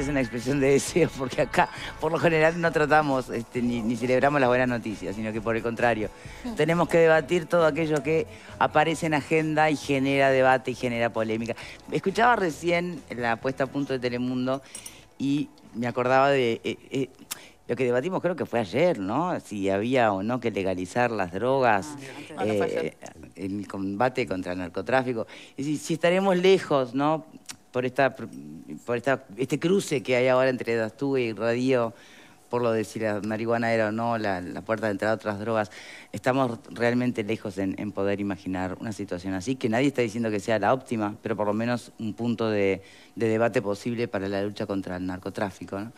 es una expresión de deseo, porque acá por lo general no tratamos este, ni, celebramos las buenas noticias, sino que por el contrario, mm. tenemos que debatir todo aquello que aparece en agenda y genera debate y genera polémica. Escuchaba recién la puesta a punto de Telemundo y me acordaba de... Eh, eh, lo que debatimos creo que fue ayer, ¿no? Si había o no que legalizar las drogas, ah, eh, el combate contra el narcotráfico. si, si, estaremos lejos, ¿no? por, esta, por esta, este cruce que hay ahora entre Dastú y Radio, por lo de si la marihuana era o no la, puerta de entrada a otras drogas, estamos realmente lejos en, poder imaginar una situación así, que nadie está diciendo que sea la óptima, pero por lo menos un punto de, debate posible para la lucha contra el narcotráfico.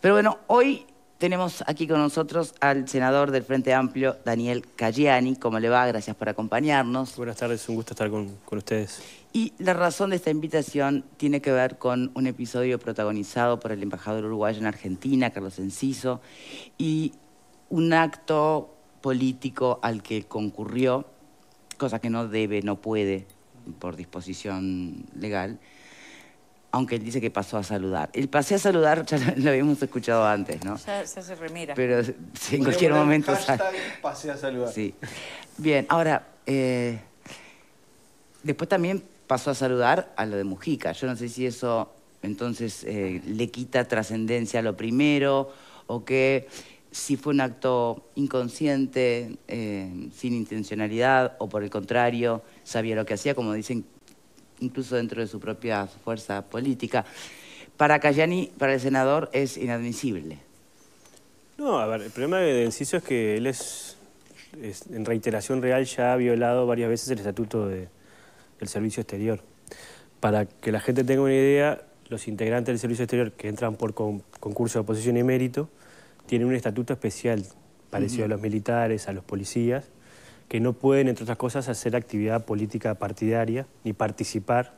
Pero bueno, hoy tenemos aquí con nosotros al senador del Frente Amplio, Daniel Cagliani. ¿Cómo le va? Gracias por acompañarnos. Buenas tardes, un gusto estar con, con, ustedes. Y la razón de esta invitación tiene que ver con un episodio protagonizado por el embajador uruguayo en Argentina, Carlos Enciso, y un acto político al que concurrió, cosa que no debe, no puede, por disposición legal, aunque él dice que pasó a saludar. El pasé a saludar ya lo, habíamos escuchado antes, ¿no? Ya se remira. Pero en cualquier momento... Hashtag pasé a saludar. Sí. Bien, ahora, eh, después también pasó a saludar a lo de Mujica. Yo no sé si eso entonces eh, le quita trascendencia a lo primero o que si fue un acto inconsciente, eh, sin intencionalidad, o por el contrario, sabía lo que hacía, como dicen incluso dentro de su propia fuerza política. Para Cayani, para el senador, es inadmisible. No, a ver, el problema de Enciso es que él es, en reiteración real, ya ha violado varias veces el estatuto del servicio exterior. Para que la gente tenga una idea, los integrantes del servicio exterior que entran por concurso de oposición y mérito tienen un estatuto especial, parecido a los militares, a los policías, que no pueden, entre otras cosas, hacer actividad política partidaria ni participar,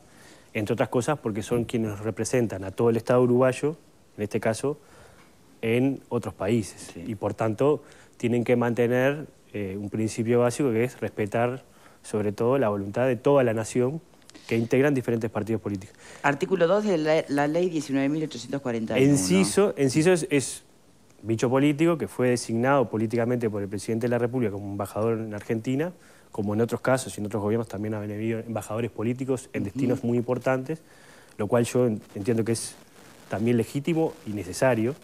entre otras cosas porque son quienes representan a todo el Estado uruguayo, en este caso, en otros países. Y por tanto, tienen que mantener eh, un principio básico que es respetar sobre todo la voluntad de toda la nación que integran diferentes partidos políticos. Artículo 2 de la, ley 19.841. Enciso, enciso es bicho político que fue designado políticamente por el presidente de la República como embajador en Argentina, como en otros casos y en otros gobiernos también ha habido embajadores políticos en destinos muy importantes, lo cual yo entiendo que es también legítimo y necesario.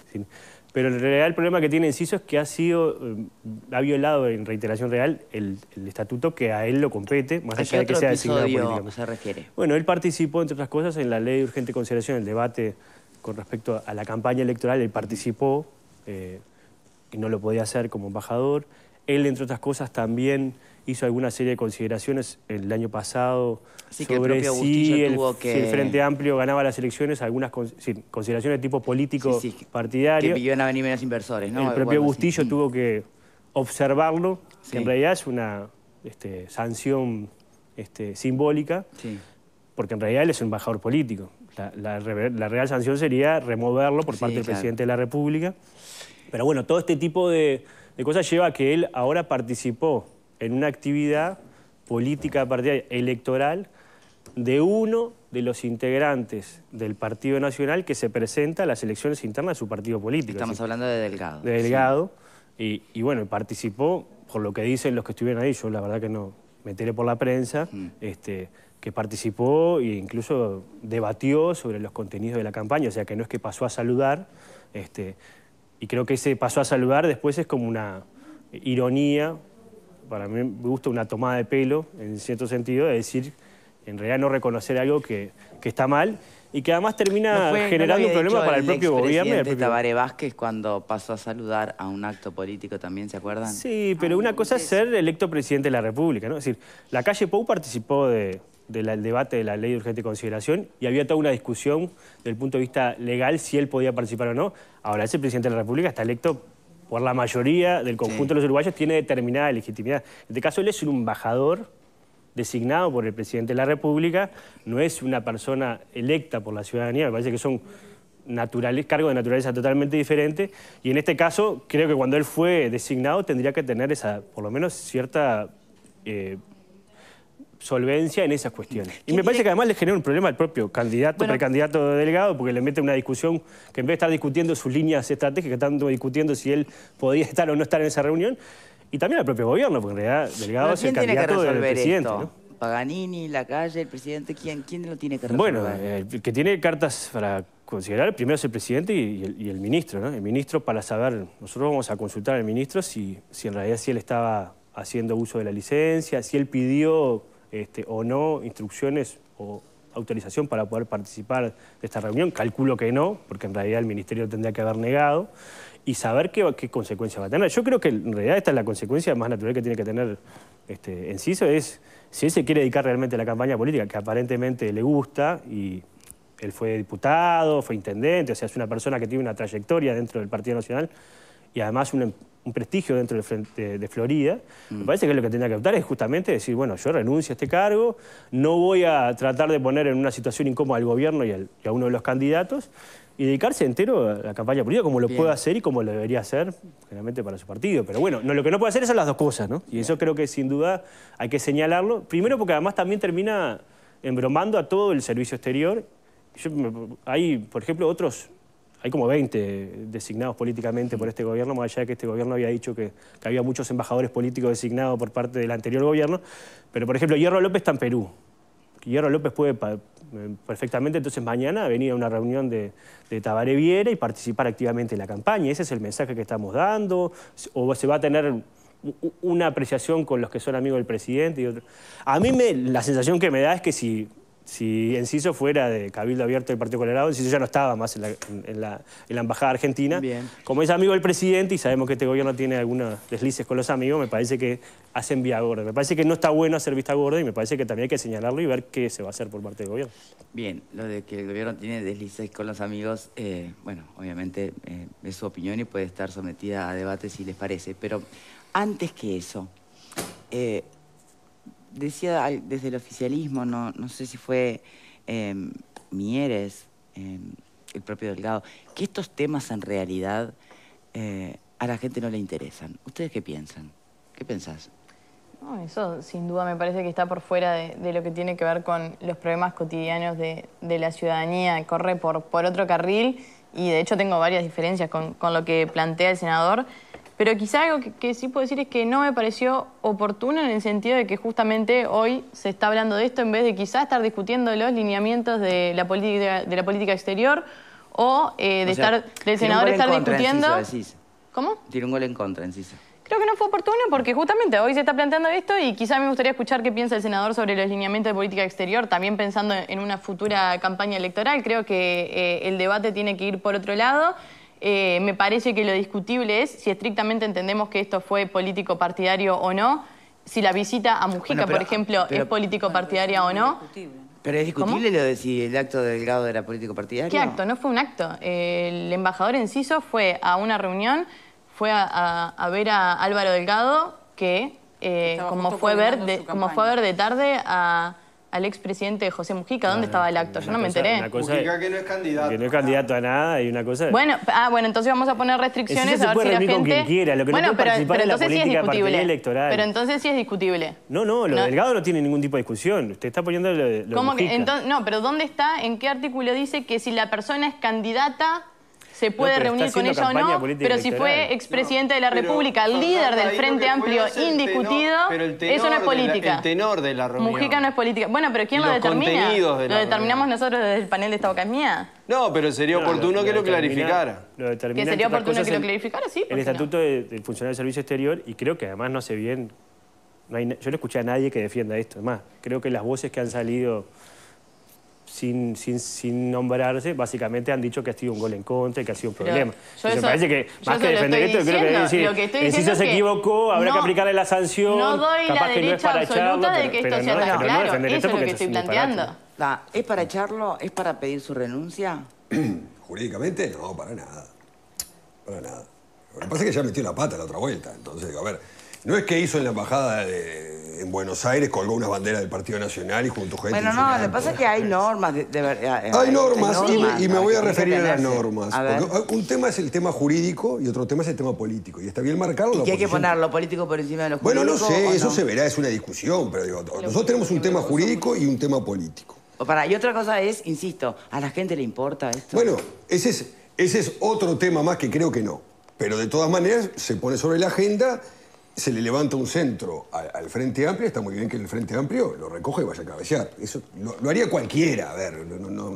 Pero en realidad el problema que tiene Enciso es que ha sido, eh, ha violado en reiteración real el, estatuto que a él lo compete, más allá de que sea designado político. se refiere? Bueno, él participó, entre otras cosas, en la ley de urgente consideración, el debate con respecto a la campaña electoral, él participó y eh, no lo podía hacer como embajador. Él, entre otras cosas, también hizo alguna serie de consideraciones el año pasado sobre si, el, Frente Amplio ganaba las elecciones, algunas consideraciones de tipo político partidario. Que a venir menos inversores, El propio Bustillo tuvo que observarlo, que en realidad es una este, sanción este, simbólica, porque en realidad él es un embajador político. La, real sanción sería removerlo por parte del presidente de la República. Pero bueno, todo este tipo de, cosas lleva a que él ahora participó en una actividad política electoral de uno de los integrantes del Partido Nacional que se presenta a las elecciones internas de su partido político. Estamos hablando de Delgado. De Delgado. Y, bueno, participó, por lo que dicen los que estuvieron ahí, yo la verdad que no me enteré por la prensa, mm. este, que participó e incluso debatió sobre los contenidos de la campaña, o sea que no es que pasó a saludar, este, y creo que ese pasó a saludar después es como una ironía, para mí me gusta una tomada de pelo, en cierto sentido, de decir, en realidad no reconocer algo que, está mal, y que además termina generando un problema para el, propio gobierno. El propio... Tabaré Vázquez cuando pasó a saludar a un acto político también, ¿se acuerdan? Sí, pero una cosa es ser electo presidente de la República, ¿no? Es decir, la calle Pou participó de, del debate de la ley de urgente consideración y había toda una discusión del punto de vista legal si él podía participar o no. Ahora, ese presidente de la República está electo por la mayoría del conjunto de los uruguayos, tiene determinada legitimidad. En este caso, él es un embajador designado por el presidente de la República, no es una persona electa por la ciudadanía, me parece que son cargos de naturaleza totalmente diferente. Y en este caso, creo que cuando él fue designado tendría que tener esa, por lo menos cierta eh, solvencia en esas cuestiones. Y me parece que además le genera un problema al propio candidato, precandidato precandidato delegado, porque le mete una discusión que en vez de estar discutiendo sus líneas estratégicas, están discutiendo si él podía estar o no estar en esa reunión, y también al propio gobierno, porque en realidad Delgado es el candidato del presidente. Paganini, la calle, el presidente, ¿quién, quién lo tiene que resolver? Bueno, el que tiene cartas para considerar, primero es el presidente y el, ministro, ¿no? El ministro para saber, nosotros vamos a consultar al ministro si, si en realidad si él estaba haciendo uso de la licencia, si él pidió este, o no instrucciones o autorización para poder participar de esta reunión. Calculo que no, porque en realidad el Ministerio tendría que haber negado. Y saber qué, qué consecuencia va a tener. Yo creo que en realidad esta es la consecuencia más natural que tiene que tener este, Enciso, es si él se quiere dedicar realmente a la campaña política, que aparentemente le gusta, y él fue diputado, fue intendente, o sea, es una persona que tiene una trayectoria dentro del Partido Nacional, y además em, un, prestigio dentro del frente de Florida, me mm. parece que lo que tendría que optar es justamente decir, bueno, yo renuncio a este cargo, no voy a tratar de poner en una situación incómoda al gobierno y, a uno de los candidatos, y dedicarse entero a la campaña política como lo puede hacer y como lo debería hacer generalmente para su partido. Pero bueno, lo que no puede hacer son las dos cosas, ¿no? Y eso creo que sin duda hay que señalarlo. Primero porque además también termina embromando a todo el servicio exterior. hay, por ejemplo, otros hay como 20 designados políticamente por este gobierno, más allá de que este gobierno había dicho que, había muchos embajadores políticos designados por parte del anterior gobierno. Pero, por ejemplo, Hierro López está en Perú. Hierro López puede eh, perfectamente entonces mañana venir a una reunión de, de Tabaré Viera y participar activamente en la campaña. Ese es el mensaje que estamos dando. O se va a tener una apreciación con los que son amigos del presidente. Y A mí me, la sensación que me da es que si si Enciso fuera de Cabildo Abierto del Partido Colorado, Enciso ya no estaba más en la, Embajada Argentina. Como es amigo del presidente y sabemos que este gobierno tiene algunos deslices con los amigos, me parece que hacen vía gorda. Me parece que no está bueno hacer vista gorda y me parece que también hay que señalarlo y ver qué se va a hacer por parte del gobierno. Bien, lo de que el gobierno tiene deslices con los amigos, eh, bueno, obviamente eh, es su opinión y puede estar sometida a debate si les parece, pero antes que eso... Eh, decía desde el oficialismo, no, sé si fue em, Mieres, em, el propio Delgado, que estos temas en realidad eh, a la gente no le interesan. ¿Ustedes qué piensan? ¿Qué pensás? eso sin duda me parece que está por fuera de, lo que tiene que ver con los problemas cotidianos de, la ciudadanía. Corre por, otro carril y de hecho tengo varias diferencias con, con lo que plantea el senador. Pero quizá algo que, sí puedo decir es que no me pareció oportuno en el sentido de que justamente hoy se está hablando de esto en vez de quizá estar discutiendo los lineamientos de la política, de la política exterior o eh, de estar del senador estar discutiendo. ¿Cómo? Tiene un gol en contra, en Creo que no fue oportuno porque justamente hoy se está planteando esto y quizá me gustaría escuchar qué piensa el senador sobre los lineamientos de política exterior, también pensando en una futura campaña electoral. Creo que eh, el debate tiene que ir por otro lado eh, me parece que lo discutible es si estrictamente entendemos que esto fue político partidario o no, si la visita a Mujica, por ejemplo, ah, es político partidaria o no. Pero es discutible lo de si el acto de Delgado era político partidario. ¿Qué acto? No fue un acto. El embajador Enciso fue a una reunión, fue a, ver a Álvaro Delgado, que eh, como, fue ver como fue a ver de tarde a al expresidente José Mujica. ¿Dónde estaba el acto? Yo no me enteré. cosa Mujica que no es candidato. que no es candidato a nada y una cosa Bueno, ah, bueno, entonces vamos a poner restricciones a ver si la gente. con quien quiera, lo que no bueno, puede pero, participar la entonces sí es discutible. electoral. Pero entonces sí es discutible. No, no, lo No. delgado no tiene ningún tipo de discusión. Usted está poniendo lo, de- ¿Cómo que? Entonces, no, pero ¿dónde está? ¿En qué artículo dice que si la persona es candidata se puede reunir con ella o no, pero si fue expresidente de la República, líder del Frente Amplio indiscutido, eso no es política. el tenor de la reunión. Mujica no es política. Bueno, pero ¿quién lo determina? lo determinamos nosotros desde el panel de esta boca mía. No, pero sería oportuno que lo, clarificara. Lo que sería oportuno que lo clarificara, sí. El estatuto del funcionario del Servicio Exterior, y creo que además no sé bien no yo no escuché a nadie que defienda esto. Además, creo que las voces que han salido sin, sin, sin, nombrarse, básicamente han dicho que ha sido un gol en contra, y que ha sido un problema. me parece que, más que defender esto, diciendo, creo que decir, lo si se equivocó, habrá que aplicarle la sanción. No doy la derecha absoluta es para de que esto sea no, claro. eso es lo que estoy planteando. ¿Es para echarlo? ¿Es para pedir su renuncia? Jurídicamente, no, para nada. Para nada. Lo que pasa es que ya metió la pata la otra vuelta. Entonces, a ver, no es que hizo en la embajada de en Buenos Aires colgó una bandera del Partido Nacional y junto a gente... Bueno, no, lo que pasa es que hay normas. Eh, hay, normas, y, me, voy a referir a las normas. un tema es el tema jurídico y otro tema es el tema político. Y está bien marcado... ¿Y hay que poner lo político por encima de lo jurídico? Bueno, no sé, eso se verá, es una discusión. Pero digo, nosotros tenemos un tema jurídico y un tema político. y otra cosa es, insisto, ¿a la gente le importa esto? Bueno, ese es, ese es otro tema más que creo que no. Pero de todas maneras se pone sobre la agenda se le levanta un centro al, Frente Amplio, está muy bien que el Frente Amplio lo recoja y vaya a cabecear. Eso lo, haría cualquiera, a ver,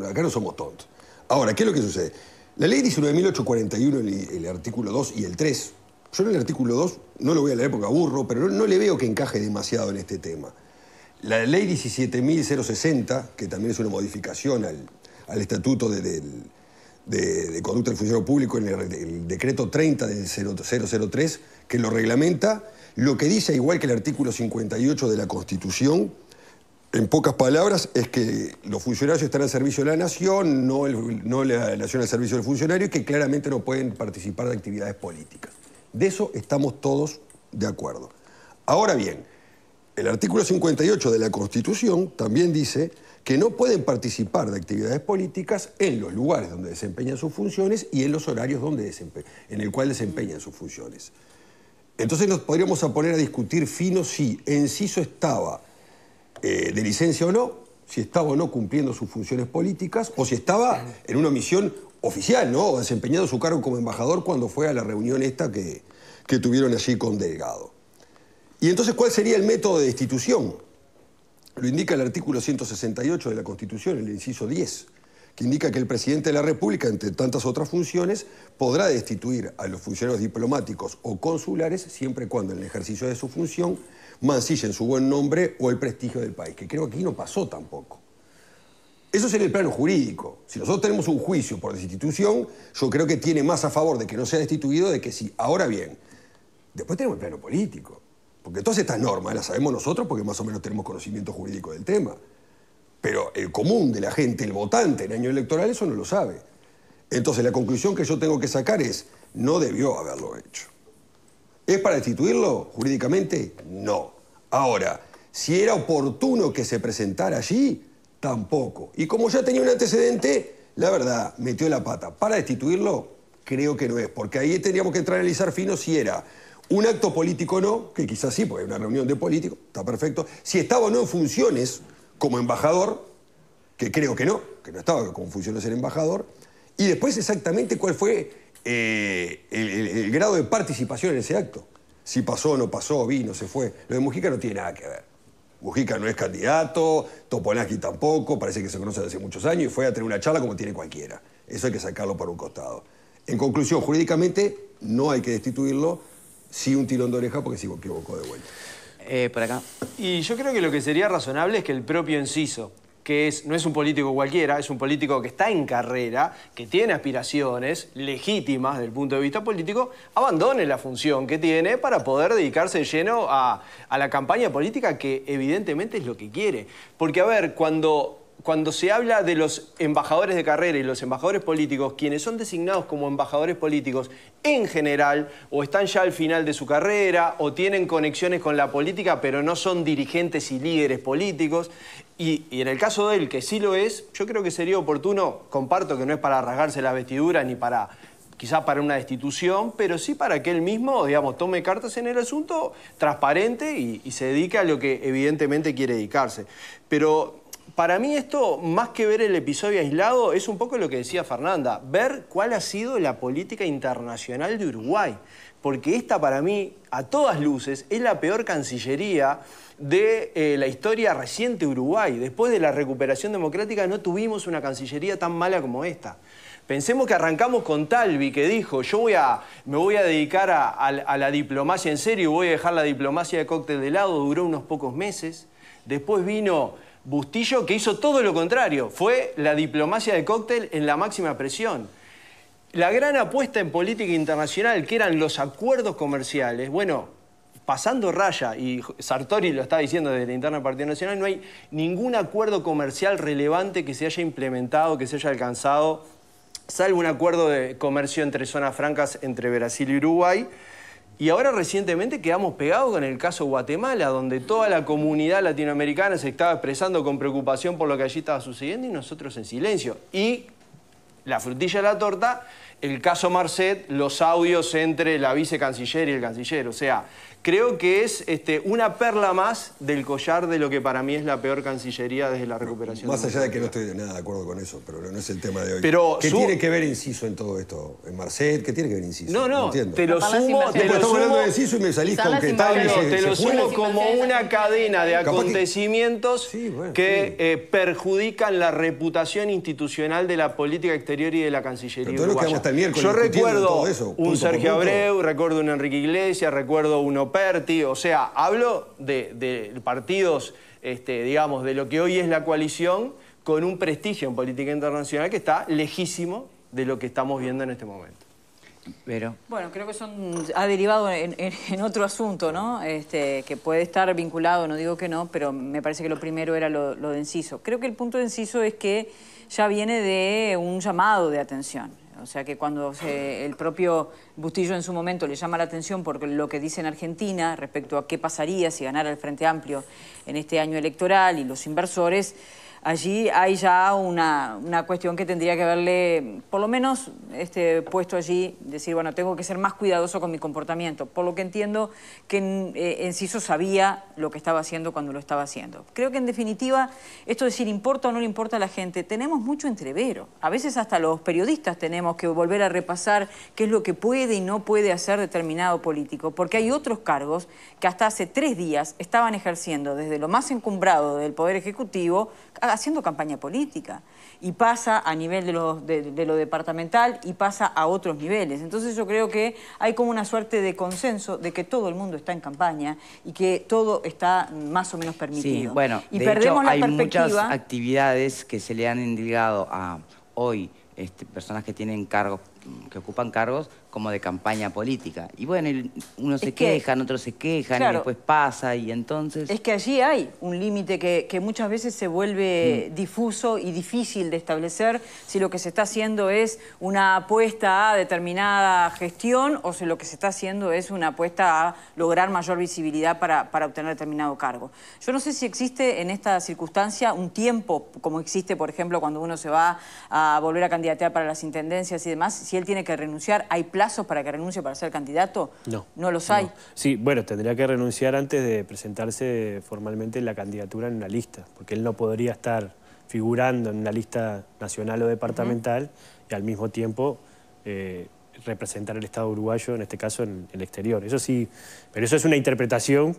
acá no somos tontos. Ahora, ¿qué es lo que sucede? La ley 19.841, el, artículo 2 y el 3, yo en el artículo 2 no lo voy a leer porque aburro, pero no, le veo que encaje demasiado en este tema. La ley 17.060, que también es una modificación al, estatuto del de, Conducta del Funcionario Público en el, decreto 30 del 003, que lo reglamenta, lo que dice, igual que el artículo 58 de la Constitución, en pocas palabras, es que los funcionarios están al servicio de la nación, no, no la nación al servicio del funcionario, y que claramente no pueden participar de actividades políticas. De eso estamos todos de acuerdo. Ahora bien, el artículo 58 de la Constitución también dice que no pueden participar de actividades políticas en los lugares donde desempeñan sus funciones y en los horarios donde en el cual desempeñan sus funciones. Entonces nos podríamos a poner a discutir fino si Enciso estaba eh, de licencia o no, si estaba o no cumpliendo sus funciones políticas, o si estaba en una misión oficial, ¿no? O desempeñando su cargo como embajador cuando fue a la reunión esta que, que tuvieron allí con Delgado. Y entonces, ¿cuál sería el método de destitución? Lo indica el artículo 168 de la Constitución, el inciso 10, que indica que el presidente de la República, entre tantas otras funciones, podrá destituir a los funcionarios diplomáticos o consulares siempre y cuando en el ejercicio de su función mancillen su buen nombre o el prestigio del país, que creo que aquí no pasó tampoco. Eso es en el plano jurídico. Si nosotros tenemos un juicio por destitución, yo creo que tiene más a favor de que no sea destituido de que si Ahora bien, después tenemos el plano político. Porque todas estas normas las sabemos nosotros porque más o menos tenemos conocimiento jurídico del tema. Pero el común de la gente, el votante en año electoral, eso no lo sabe. Entonces la conclusión que yo tengo que sacar es, no debió haberlo hecho. ¿Es para destituirlo jurídicamente? No. Ahora, si era oportuno que se presentara allí, tampoco. Y como ya tenía un antecedente, la verdad, metió la pata. Para destituirlo, creo que no es, porque ahí tendríamos que entrar a analizar fino si era un acto político no, que quizás sí, porque es una reunión de políticos, está perfecto. Si estaba o no en funciones como embajador, que creo que no, que no estaba con funciones el embajador, y después exactamente cuál fue eh, el, grado de participación en ese acto. Si pasó, no pasó, vino, se fue. Lo de Mujica no tiene nada que ver. Mujica no es candidato, Topoláki tampoco, parece que se desde hace muchos años y fue a tener una charla como tiene cualquiera. Eso hay que sacarlo por un costado. En conclusión, jurídicamente no hay que destituirlo, sí un tirón de oreja porque se equivocó de vuelta. Eh, por acá. Y yo creo que lo que sería razonable es que el propio Enciso, que es, no es un político cualquiera, es un político que está en carrera, que tiene aspiraciones legítimas desde el punto de vista político, abandone la función que tiene para poder dedicarse lleno a, a la campaña política que evidentemente es lo que quiere. Porque, a ver, cuando cuando se habla de los embajadores de carrera y los embajadores políticos, quienes son designados como embajadores políticos en general, o están ya al final de su carrera, o tienen conexiones con la política, pero no son dirigentes y líderes políticos, y, en el caso de él, que sí lo es, yo creo que sería oportuno, comparto que no es para rasgarse la vestidura, ni para quizá para una destitución, pero sí para que él mismo, digamos, tome cartas en el asunto transparente y, se dedique a lo que evidentemente quiere dedicarse. Pero para mí esto, más que ver el episodio aislado, es un poco lo que decía Fernanda, ver cuál ha sido la política internacional de Uruguay. Porque esta para mí, a todas luces, es la peor cancillería de eh, la historia reciente Uruguay. Después de la recuperación democrática no tuvimos una cancillería tan mala como esta. Pensemos que arrancamos con Talvi, que dijo, yo voy a, me voy a dedicar a, la diplomacia en serio, y voy a dejar la diplomacia de cóctel de lado, duró unos pocos meses. Después vino Bustillo, que hizo todo lo contrario, fue la diplomacia de cóctel en la máxima presión. La gran apuesta en política internacional, que eran los acuerdos comerciales, bueno, pasando raya, y Sartori lo está diciendo desde la interna del Partido Nacional, no hay ningún acuerdo comercial relevante que se haya implementado, que se haya alcanzado, salvo un acuerdo de comercio entre zonas francas entre Brasil y Uruguay. Y ahora recientemente quedamos pegados con el caso Guatemala, donde toda la comunidad latinoamericana se estaba expresando con preocupación por lo que allí estaba sucediendo y nosotros en silencio. Y la frutilla de la torta, el caso Marcet, los audios entre la vicecanciller y el canciller. O sea, creo que es este, una perla más del collar de lo que para mí es la peor cancillería desde la recuperación. Más allá de que no estoy de nada de acuerdo con eso, pero no es el tema de hoy. ¿Qué tiene que ver Inciso en todo esto? ¿En Marcet? ¿Qué tiene que ver Inciso? No, no, no te lo sumo... Te lo como una cadena de acontecimientos que, eh, perjudican la reputación institucional de la política exterior y de la cancillería Yo recuerdo un Sergio Abreu, recuerdo un Enrique Iglesias, recuerdo un o sea, hablo de, partidos, este, digamos, de lo que hoy es la coalición, con un prestigio en política internacional que está lejísimo de lo que estamos viendo en este momento. Pero... Bueno, creo que son, ha derivado en, otro asunto, ¿no? Este, que puede estar vinculado, no digo que no, pero me parece que lo primero era lo, lo de inciso. Creo que el punto de inciso es que ya viene de un llamado de atención. O sea que cuando el propio Bustillo en su momento le llama la atención por lo que dice en Argentina respecto a qué pasaría si ganara el Frente Amplio en este año electoral y los inversores, allí hay ya una, cuestión que tendría que haberle, por lo menos, este, puesto allí, decir, bueno, tengo que ser más cuidadoso con mi comportamiento, por lo que entiendo que Enciso eh, sabía lo que estaba haciendo cuando lo estaba haciendo. Creo que en definitiva, esto de decir importa o no le importa a la gente, tenemos mucho entrevero. A veces hasta los periodistas tenemos que volver a repasar qué es lo que puede y no puede hacer determinado político, porque hay otros cargos que hasta hace tres días estaban ejerciendo desde lo más encumbrado del Poder Ejecutivo, haciendo campaña política y pasa a nivel de lo, de, lo, departamental y pasa a otros niveles. Entonces yo creo que hay como una suerte de consenso de que todo el mundo está en campaña y que todo está más o menos permitido. Sí, bueno, y de hecho, hay muchas actividades que se le han indigado a hoy este, personas que tienen cargos que ocupan cargos como de campaña política. Y bueno, unos se quejan, otros se quejan, y después pasa, y entonces... Es que allí hay un límite que, muchas veces se vuelve mm. difuso y difícil de establecer si lo que se está haciendo es una apuesta a determinada gestión o si lo que se está haciendo es una apuesta a lograr mayor visibilidad para, para obtener determinado cargo. Yo no sé si existe en esta circunstancia un tiempo, como existe, por ejemplo, cuando uno se va a volver a candidatear para las intendencias y demás, si él tiene que renunciar, ¿hay plazos para que renuncie para ser candidato? No. ¿No los hay? Sí, bueno, tendría que renunciar antes de presentarse formalmente la candidatura en una lista, porque él no podría estar figurando en una lista nacional o departamental y al mismo tiempo eh, representar el Estado uruguayo, en este caso en el exterior. Eso sí, pero eso es una interpretación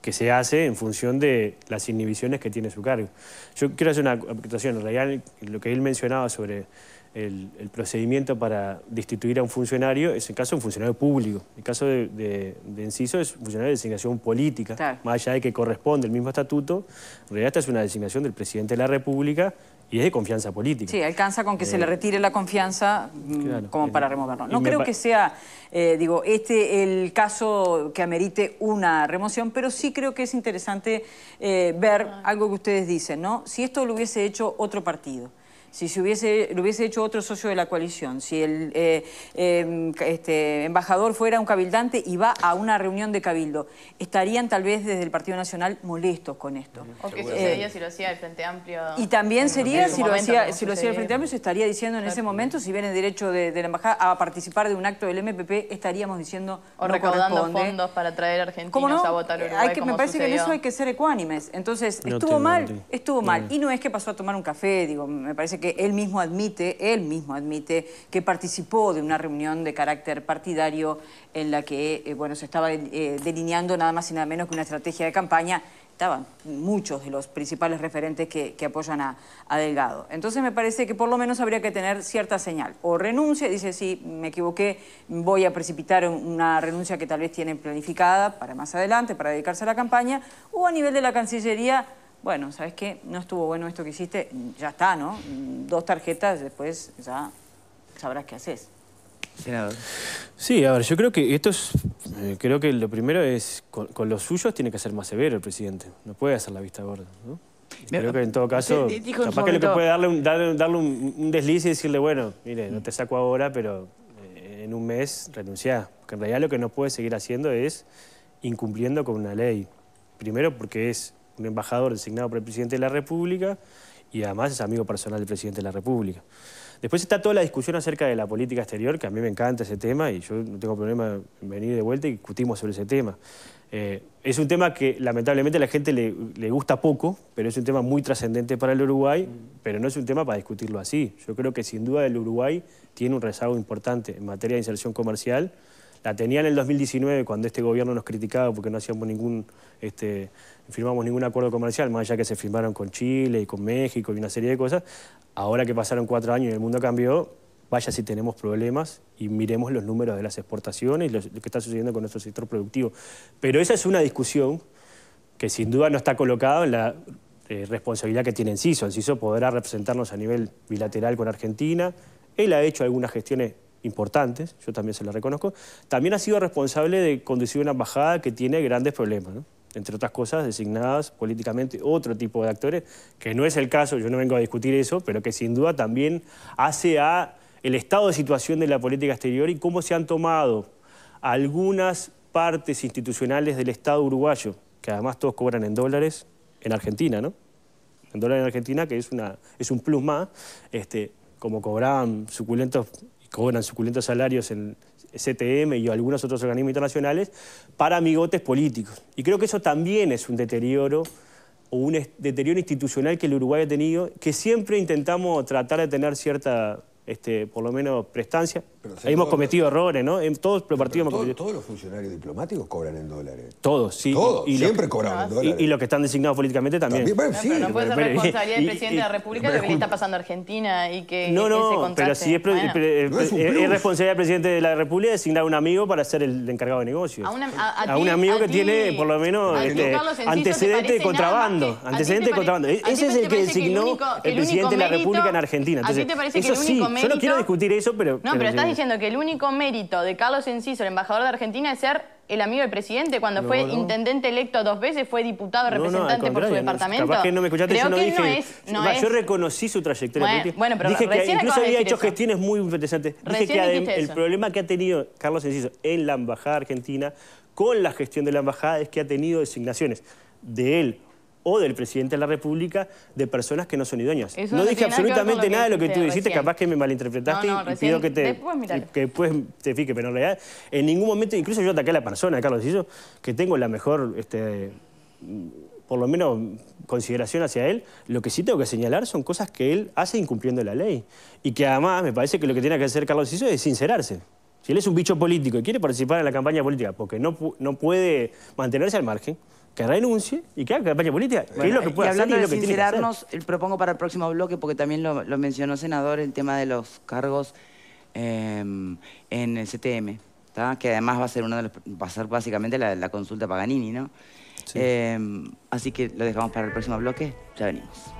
que se hace en función de las inhibiciones que tiene su cargo. Yo quiero hacer una interpretación en realidad lo que él mencionaba sobre el, procedimiento para destituir a un funcionario es en caso de un funcionario público. En caso de, Enciso es un funcionario de designación política, más allá de que corresponde el mismo estatuto, en realidad esta es una designación del presidente de la República y es de confianza política. Sí, alcanza con que se le eh, retire la confianza mm, como para removerlo. No creo que sea, eh, digo, este el caso que amerite una remoción, pero sí creo que es interesante eh, ver ah. algo que ustedes dicen, ¿no? Si esto lo hubiese hecho otro partido, si se hubiese, lo hubiese hecho otro socio de la coalición, si el eh, eh, este, embajador fuera un cabildante y va a una reunión de cabildo, estarían tal vez desde el Partido Nacional molestos con esto. O que sucedía eh, si lo hacía el Frente Amplio. Y también sería, si lo, hacía, el Frente Amplio, se estaría diciendo en ese momento, si viene el derecho de, la embajada a participar de un acto del MPP, estaríamos diciendo O no fondos para traer argentinos a votar Uruguay, hay que, Me parece que en eso hay que ser ecuánimes. Entonces, estuvo mal, estuvo mal. Y no es que pasó a tomar un café, digo, me parece que que él mismo admite, él mismo admite que participó de una reunión de carácter partidario en la que eh, bueno, se estaba eh, delineando nada más y nada menos que una estrategia de campaña estaban muchos de los principales referentes que, apoyan a, a, Delgado. Entonces me parece que por lo menos habría que tener cierta señal. O renuncia, dice, sí, me equivoqué, voy a precipitar una renuncia que tal vez tienen planificada para más adelante, para dedicarse a la campaña, o a nivel de la Cancillería bueno, ¿sabes qué? No estuvo bueno esto que hiciste, ya está, ¿no? Dos tarjetas, después ya sabrás qué haces. Sí, a ver, yo creo que esto es, eh, creo que lo primero es, con, los suyos tiene que ser más severo el presidente, no puede hacer la vista gorda, ¿no? creo que en todo caso, capaz que lo que puede darle un, darle, desliz y decirle, bueno, mire, no te saco ahora, pero eh, en un mes renunciá. Porque en realidad lo que no puede seguir haciendo es incumpliendo con una ley. Primero porque es un embajador designado por el presidente de la República y además es amigo personal del presidente de la República. Después está toda la discusión acerca de la política exterior, que a mí me encanta ese tema y yo no tengo problema en venir de vuelta y discutimos sobre ese tema. Eh, es un tema que lamentablemente a la gente le, le gusta poco, pero es un tema muy trascendente para el Uruguay, pero no es un tema para discutirlo así. Yo creo que sin duda el Uruguay tiene un rezago importante en materia de inserción comercial. La tenía en el 2019 cuando este gobierno nos criticaba porque no hacíamos ningún, este, firmamos ningún acuerdo comercial, más allá que se firmaron con Chile y con México y una serie de cosas. Ahora que pasaron cuatro años y el mundo cambió, vaya si tenemos problemas y miremos los números de las exportaciones y lo, que está sucediendo con nuestro sector productivo. Pero esa es una discusión que sin duda no está colocada en la eh, responsabilidad que tiene Enciso. CISO. CISO podrá representarnos a nivel bilateral con Argentina. Él ha hecho algunas gestiones importantes, yo también se las reconozco, también ha sido responsable de conducir una embajada que tiene grandes problemas, entre otras cosas, designadas políticamente otro tipo de actores, que no es el caso, yo no vengo a discutir eso, pero que sin duda también hace a el estado de situación de la política exterior y cómo se han tomado algunas partes institucionales del Estado uruguayo, que además todos cobran en dólares, en Argentina, ¿no? En dólares en Argentina, que es, una, es un plus más, este, como cobraban suculentos cobran suculentos salarios en CTM y algunos otros organismos internacionales, para amigotes políticos. Y creo que eso también es un deterioro o un deterioro institucional que el Uruguay ha tenido, que siempre intentamos tratar de tener cierta este, por lo menos prestancia. hemos cometido errores, ¿no? En todos los Todos los funcionarios diplomáticos cobran en dólares. Todos, sí. y, siempre cobran en ah, dólares. Y, los que están designados políticamente también. no, puede ser responsabilidad del presidente de la República que le está pasando a Argentina y que No, no, pero si eh, es, responsabilidad del presidente de la República designar a un amigo para ser el encargado de negocios. A, un amigo que tiene, por lo menos, este, antecedente de contrabando. Antecedente de contrabando. Ese es el que designó el presidente de la República en Argentina. Entonces, eso sí yo no quiero discutir eso, pero... No, pero, estás diciendo que el único mérito de Carlos Enciso, el embajador de Argentina, es ser el amigo del presidente cuando fue intendente electo dos veces, fue diputado representante por su departamento. que no me escuchaste, Creo yo es, es, Yo reconocí su trayectoria política. Bueno, pero dije que incluso había hecho gestiones muy interesantes. Dije que el problema que ha tenido Carlos Enciso en la embajada argentina con la gestión de la embajada es que ha tenido designaciones de él o del presidente de la República de personas que no son idóneas. no, dije absolutamente nada de lo que tú dijiste, capaz que me malinterpretaste y pido que te, que te fiques, pero en realidad en ningún momento, incluso yo ataqué a la persona, Carlos Siso, que tengo la mejor, este, por lo menos, consideración hacia él. Lo que sí tengo que señalar son cosas que él hace incumpliendo la ley y que además me parece que lo que tiene que hacer Carlos Siso es sincerarse. Si él es un bicho político y quiere participar en la campaña política porque no, no puede mantenerse al margen, que renuncie y que haga campaña política, que es lo que puede hacer y lo El propongo para el próximo bloque, porque también lo, mencionó senador, el tema de los cargos em, en el CTM, que además va a ser uno de básicamente la, la consulta Paganini, ¿no? Em, así que lo dejamos para el próximo bloque, ya venimos.